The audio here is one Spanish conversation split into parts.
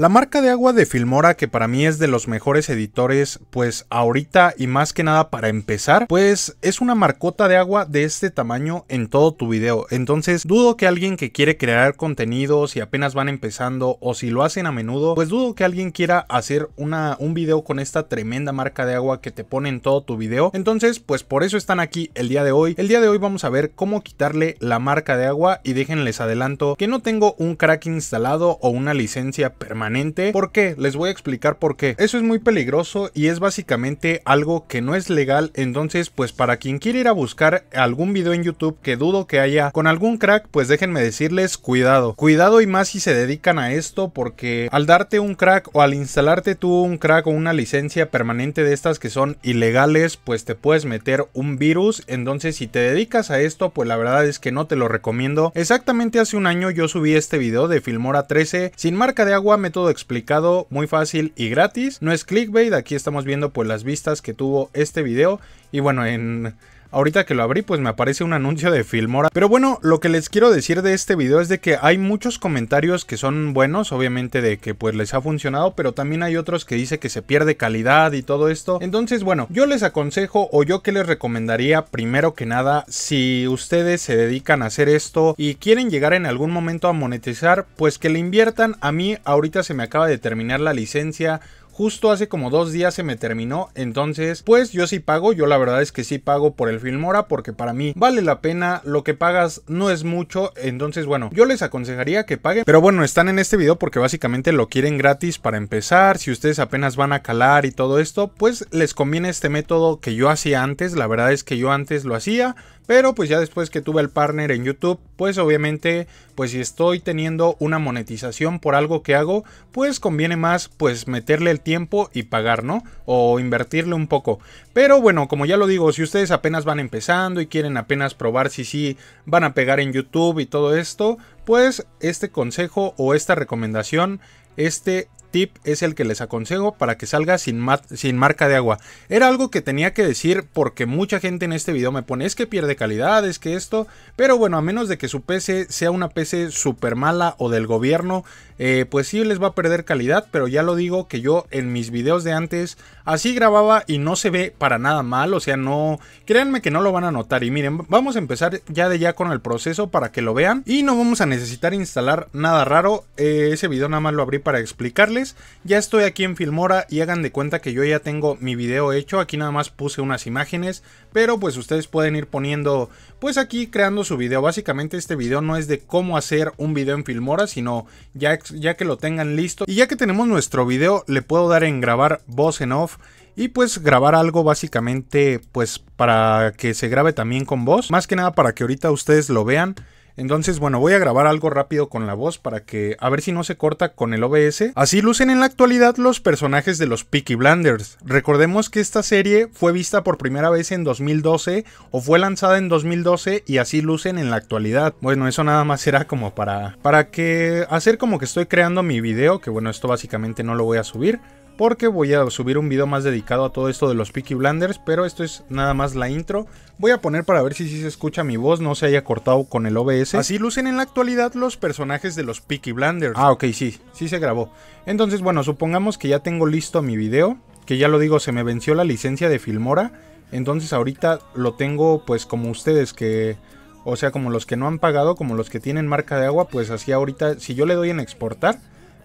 La marca de agua de Filmora, que para mí es de los mejores editores, pues ahorita y más que nada para empezar, pues es una marcota de agua de este tamaño en todo tu video. Entonces dudo que alguien que quiere crear contenido, si apenas van empezando o si lo hacen a menudo, pues dudo que alguien quiera hacer una, un video con esta tremenda marca de agua que te pone en todo tu video. Entonces, pues por eso están aquí el día de hoy. El día de hoy vamos a ver cómo quitarle la marca de agua y déjenles adelanto que no tengo un crack instalado o una licencia permanente ¿Por qué? Les voy a explicar por qué. Eso es muy peligroso y es básicamente algo que no es legal, entonces pues para quien quiere ir a buscar algún video en YouTube que dudo que haya con algún crack, pues déjenme decirles cuidado. Cuidado y más si se dedican a esto porque al darte un crack o al instalarte tú un crack o una licencia permanente de estas que son ilegales, pues te puedes meter un virus, entonces si te dedicas a esto, pues la verdad es que no te lo recomiendo. Exactamente hace un año yo subí este video de Filmora 13 sin marca de agua, explicado muy fácil y gratis. No es clickbait, aquí estamos viendo pues las vistas que tuvo este video y bueno, en Ahorita que lo abrí pues me aparece un anuncio de Filmora. Pero bueno, lo que les quiero decir de este video es de que hay muchos comentarios que son buenos, obviamente de que pues les ha funcionado, pero también hay otros que dice que se pierde calidad y todo esto. Entonces bueno, yo les aconsejo o yo que les recomendaría primero que nada si ustedes se dedican a hacer esto y quieren llegar en algún momento a monetizar, pues que le inviertan. A mí ahorita se me acaba de terminar la licencia Justo hace como dos días se me terminó, entonces pues yo sí pago, yo la verdad es que sí pago por el Filmora porque para mí vale la pena, lo que pagas no es mucho, entonces bueno, yo les aconsejaría que paguen, pero bueno, están en este video porque básicamente lo quieren gratis para empezar, si ustedes apenas van a calar y todo esto, pues les conviene este método que yo hacía antes, la verdad es que yo antes lo hacía, pero pues ya después que tuve el partner en YouTube, pues obviamente, pues si estoy teniendo una monetización por algo que hago, pues conviene más pues meterle el tiempo y pagar, ¿no? O invertirle un poco. Pero bueno, como ya lo digo, si ustedes apenas van empezando y quieren apenas probar si sí van a pegar en YouTube y todo esto, pues este consejo o esta recomendación, este tip es el que les aconsejo para que salga sin, sin, marca de agua. Era algo que tenía que decir porque mucha gente en este video me pone es que pierde calidad, es que esto, pero bueno, a menos de que su PC sea una PC súper mala o del gobierno, eh, pues sí les va a perder calidad, pero ya lo digo que yo en mis videos de antes Así grababa y no se ve para nada mal, o sea, no, créanme que no lo van a notar. Y miren, vamos a empezar ya de ya con el proceso para que lo vean. Y no vamos a necesitar instalar nada raro, eh, ese video nada más lo abrí para explicarles. Ya estoy aquí en Filmora y hagan de cuenta que yo ya tengo mi video hecho, aquí nada más puse unas imágenes, pero pues ustedes pueden ir poniendo, pues aquí creando su video. Básicamente este video no es de cómo hacer un video en Filmora, sino ya, ya que lo tengan listo. Y ya que tenemos nuestro video, le puedo dar en grabar voz en off y pues grabar algo básicamente pues para que se grabe también con voz, más que nada para que ahorita ustedes lo vean. Entonces, bueno, voy a grabar algo rápido con la voz para que a ver si no se corta con el OBS. Así lucen en la actualidad los personajes de los Peaky Blinders. Recordemos que esta serie fue vista por primera vez en 2012 o fue lanzada en 2012 y así lucen en la actualidad. Bueno, eso nada más será como para para que hacer como que estoy creando mi video, que bueno, esto básicamente no lo voy a subir porque voy a subir un video más dedicado a todo esto de los Peaky Blinders, pero esto es nada más la intro. Voy a poner para ver si, se escucha mi voz, no se haya cortado con el OBS. Así lucen en la actualidad los personajes de los Peaky Blinders. Ah, ok, sí, sí se grabó. Entonces, bueno, supongamos que ya tengo listo mi video, que ya lo digo, se me venció la licencia de Filmora, entonces ahorita lo tengo pues como ustedes que... O sea, como los que no han pagado, como los que tienen marca de agua, pues así ahorita, si yo le doy en exportar,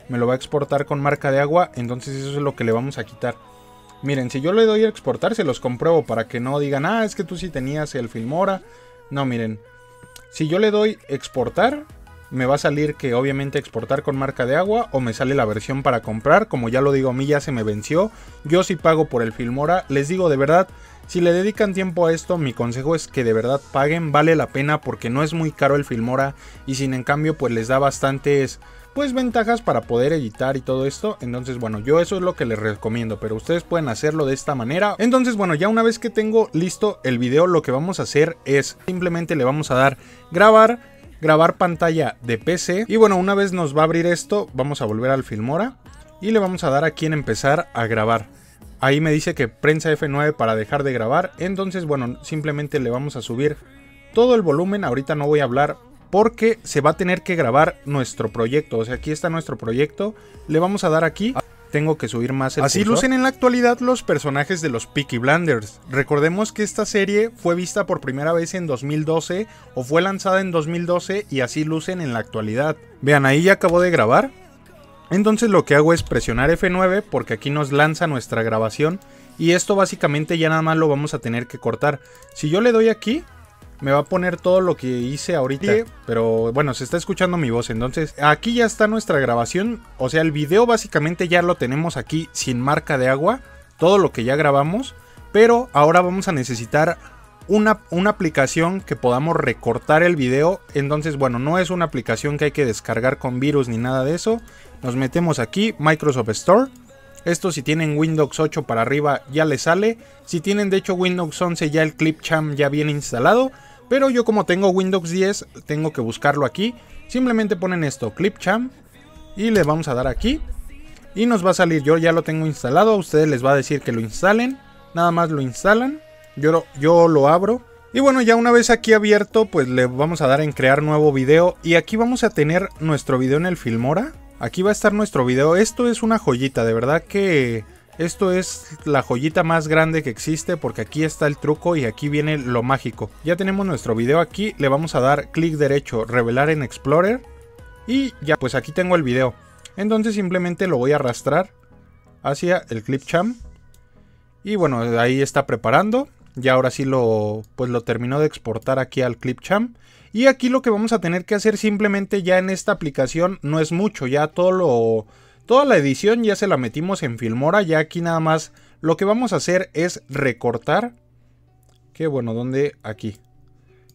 me lo va a exportar con marca de agua, entonces eso es lo que le vamos a quitar. Miren, si yo le doy a exportar, se los compruebo para que no digan, ah, es que tú sí tenías el Filmora. No, miren, si yo le doy exportar, me va a salir que obviamente exportar con marca de agua o me sale la versión para comprar. Como ya lo digo, a mí ya se me venció. Yo sí pago por el Filmora. Les digo de verdad, si le dedican tiempo a esto, mi consejo es que de verdad paguen. Vale la pena porque no es muy caro el Filmora y sin en cambio pues les da bastantes pues ventajas para poder editar y todo esto. Entonces, bueno, yo eso es lo que les recomiendo, pero ustedes pueden hacerlo de esta manera. Entonces, bueno, ya una vez que tengo listo el video, lo que vamos a hacer es simplemente le vamos a dar grabar, grabar pantalla de PC. Y bueno, una vez nos va a abrir esto, vamos a volver al Filmora y le vamos a dar aquí en empezar a grabar. Ahí me dice que prensa F9 para dejar de grabar, entonces bueno, simplemente le vamos a subir todo el volumen, ahorita no voy a hablar porque se va a tener que grabar nuestro proyecto. O sea, aquí está nuestro proyecto. Le vamos a dar aquí. Tengo que subir más el Así lucen en la actualidad los personajes de los Peaky Blinders. Recordemos que esta serie fue vista por primera vez en 2012 o fue lanzada en 2012 y así lucen en la actualidad. Vean, ahí ya acabo de grabar. Entonces lo que hago es presionar F9 porque aquí nos lanza nuestra grabación y esto básicamente ya nada más lo vamos a tener que cortar. Si yo le doy aquí, me va a poner todo lo que hice ahorita. Pero bueno, se está escuchando mi voz. Entonces, aquí ya está nuestra grabación. O sea, el video básicamente ya lo tenemos aquí sin marca de agua. Todo lo que ya grabamos. Pero ahora vamos a necesitar una, una aplicación que podamos recortar el video. Entonces, bueno, no es una aplicación que hay que descargar con virus ni nada de eso. Nos metemos aquí, Microsoft Store. Esto si tienen Windows 8 para arriba ya les sale. Si tienen de hecho Windows 11 ya el Clipchamp ya viene instalado. Pero yo como tengo Windows 10 tengo que buscarlo aquí. Simplemente ponen esto, Clipchamp. Y le vamos a dar aquí. Y nos va a salir, yo ya lo tengo instalado. A ustedes les va a decir que lo instalen. Nada más lo instalan. Yo, yo lo abro. Y bueno, ya una vez aquí abierto, pues le vamos a dar en crear nuevo video. Y aquí vamos a tener nuestro video en el Filmora. Aquí va a estar nuestro video. Esto es una joyita, de verdad que esto es la joyita más grande que existe porque aquí está el truco y aquí viene lo mágico. Ya tenemos nuestro video aquí, le vamos a dar clic derecho, revelar en Explorer y ya pues aquí tengo el video. Entonces simplemente lo voy a arrastrar hacia el Clipchamp y bueno, ahí está preparando. Ya ahora sí lo pues lo terminó de exportar aquí al Clipchamp y aquí lo que vamos a tener que hacer simplemente ya en esta aplicación no es mucho, ya todo lo... Toda la edición ya se la metimos en Filmora, ya aquí nada más lo que vamos a hacer es recortar. Qué bueno, ¿dónde? Aquí.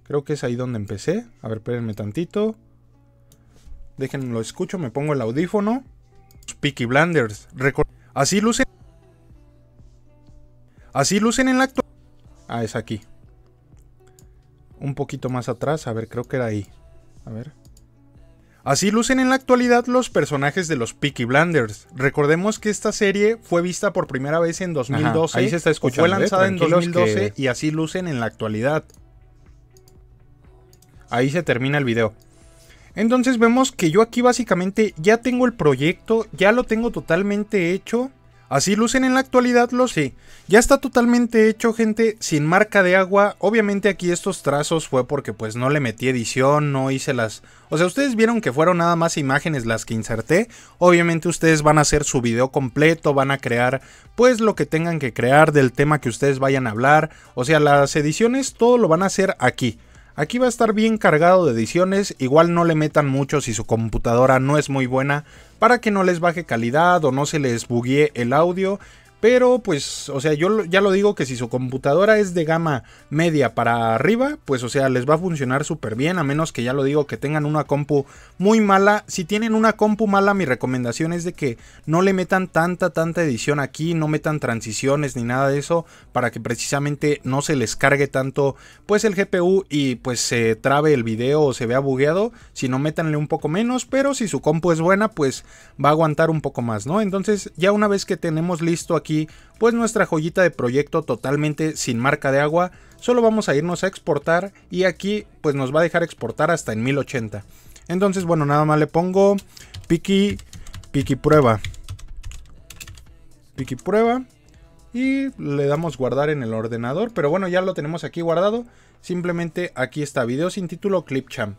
Creo que es ahí donde empecé. A ver, espérenme tantito. Déjenme lo escucho, me pongo el audífono. Peaky Blinders. Así lucen. Así lucen en la actualidad. Ah, es aquí un poquito más atrás. A ver, creo que era ahí. A ver. Así lucen en la actualidad los personajes de los Peaky Blinders. Recordemos que esta serie fue vista por primera vez en 2012. ahí se está escuchando. Fue ¿eh? lanzada en 2012 y así lucen en la actualidad. Ahí se termina el video. Entonces vemos que yo aquí básicamente ya tengo el proyecto, ya lo tengo totalmente hecho. Así lucen en la actualidad lo sé. Ya está totalmente hecho, gente, sin marca de agua. Obviamente aquí estos trazos fue porque pues no le metí edición, no hice las... O sea, ustedes vieron que fueron nada más imágenes las que inserté. Obviamente ustedes van a hacer su video completo, van a crear pues lo que tengan que crear del tema que ustedes vayan a hablar. O sea, las ediciones todo lo van a hacer aquí. Aquí va a estar bien cargado de ediciones, igual no le metan mucho si su computadora no es muy buena, para que no les baje calidad o no se les buguee el audio pero pues, o sea, yo ya lo digo que si su computadora es de gama media para arriba, pues o sea, les va a funcionar súper bien, a menos que ya lo digo que tengan una compu muy mala. Si tienen una compu mala, mi recomendación es de que no le metan tanta, tanta edición aquí, no metan transiciones ni nada de eso, para que precisamente no se les cargue tanto pues el GPU y pues se trabe el video o se vea bugueado. Si no, métanle un poco menos, pero si su compu es buena, pues va a aguantar un poco más, ¿no? Entonces ya una vez que tenemos listo aquí, pues nuestra joyita de proyecto totalmente sin marca de agua, solo vamos a irnos a exportar y aquí pues nos va a dejar exportar hasta en 1080. Entonces bueno, nada más le pongo Piki piqui prueba, piqui prueba y le damos guardar en el ordenador, pero bueno ya lo tenemos aquí guardado, simplemente aquí está, video sin título Clipchamp.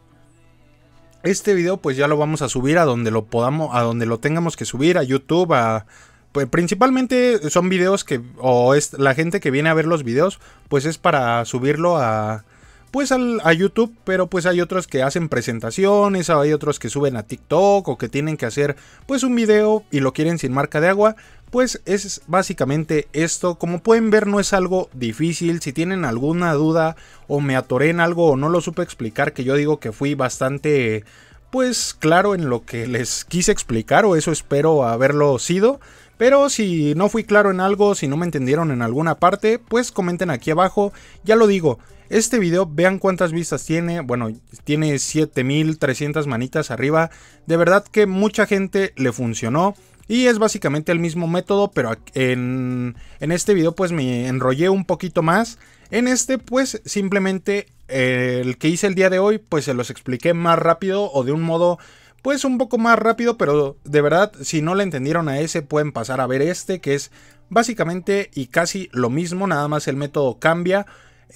Este video pues ya lo vamos a subir a donde lo podamos, a donde lo tengamos que subir, a YouTube, a pues principalmente son videos que, o es la gente que viene a ver los videos, pues es para subirlo a, pues a YouTube, pero pues hay otros que hacen presentaciones, hay otros que suben a TikTok o que tienen que hacer pues un video y lo quieren sin marca de agua, pues es básicamente esto, como pueden ver no es algo difícil, si tienen alguna duda o me atoré en algo o no lo supe explicar, que yo digo que fui bastante pues claro en lo que les quise explicar o eso espero haberlo sido. Pero si no fui claro en algo, si no me entendieron en alguna parte, pues comenten aquí abajo. Ya lo digo, este video vean cuántas vistas tiene. Bueno, tiene 7300 manitas arriba. De verdad que mucha gente le funcionó. Y es básicamente el mismo método, pero en, en este video pues me enrollé un poquito más. En este pues simplemente el que hice el día de hoy, pues se los expliqué más rápido o de un modo, pues un poco más rápido, pero de verdad, si no le entendieron a ese, pueden pasar a ver este, que es básicamente y casi lo mismo, nada más el método cambia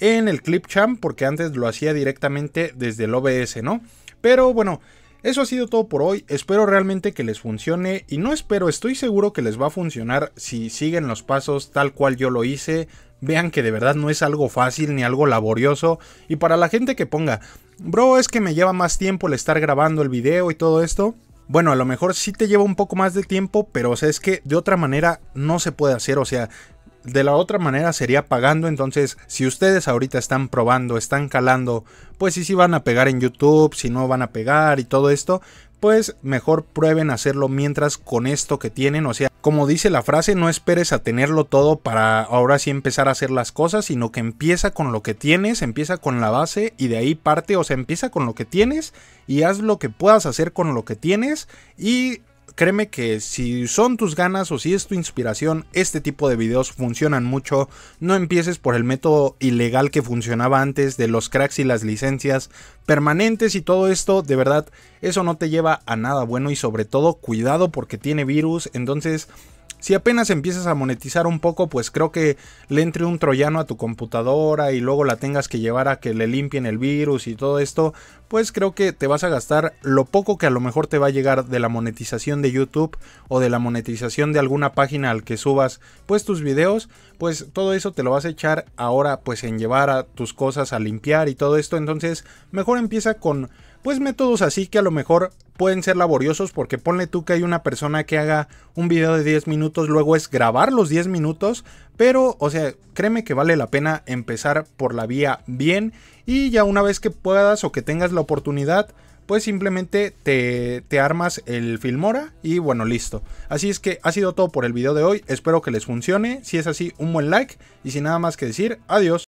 en el Clipchamp, porque antes lo hacía directamente desde el OBS, ¿no? Pero bueno. Eso ha sido todo por hoy, espero realmente que les funcione y no espero, estoy seguro que les va a funcionar si siguen los pasos tal cual yo lo hice, vean que de verdad no es algo fácil ni algo laborioso. Y para la gente que ponga, bro, es que me lleva más tiempo el estar grabando el video y todo esto. Bueno, a lo mejor sí te lleva un poco más de tiempo, pero o sea, es que de otra manera no se puede hacer. O sea, de la otra manera sería pagando. Entonces, si ustedes ahorita están probando, están calando, pues si sí van a pegar en YouTube, si no van a pegar y todo esto, pues mejor prueben hacerlo mientras con esto que tienen. O sea, como dice la frase, no esperes a tenerlo todo para ahora sí empezar a hacer las cosas, sino que empieza con lo que tienes, empieza con la base y de ahí parte, o sea, empieza con lo que tienes y haz lo que puedas hacer con lo que tienes y créeme que si son tus ganas o si es tu inspiración, este tipo de videos funcionan mucho. No empieces por el método ilegal que funcionaba antes de los cracks y las licencias permanentes y todo esto. De verdad, eso no te lleva a nada bueno y sobre todo cuidado porque tiene virus. Entonces... Si apenas empiezas a monetizar un poco, pues creo que le entre un troyano a tu computadora y luego la tengas que llevar a que le limpien el virus y todo esto, pues creo que te vas a gastar lo poco que a lo mejor te va a llegar de la monetización de YouTube o de la monetización de alguna página al que subas pues tus videos, pues todo eso te lo vas a echar ahora pues en llevar a tus cosas a limpiar y todo esto, entonces mejor empieza con pues métodos así que a lo mejor pueden ser laboriosos porque ponle tú que hay una persona que haga un video de 10 minutos, luego es grabar los 10 minutos, pero o sea, créeme que vale la pena empezar por la vía bien y ya una vez que puedas o que tengas la oportunidad, pues simplemente te, te, armas el Filmora y bueno, listo. Así es que ha sido todo por el video de hoy, espero que les funcione, si es así un buen like y sin nada más que decir, adiós.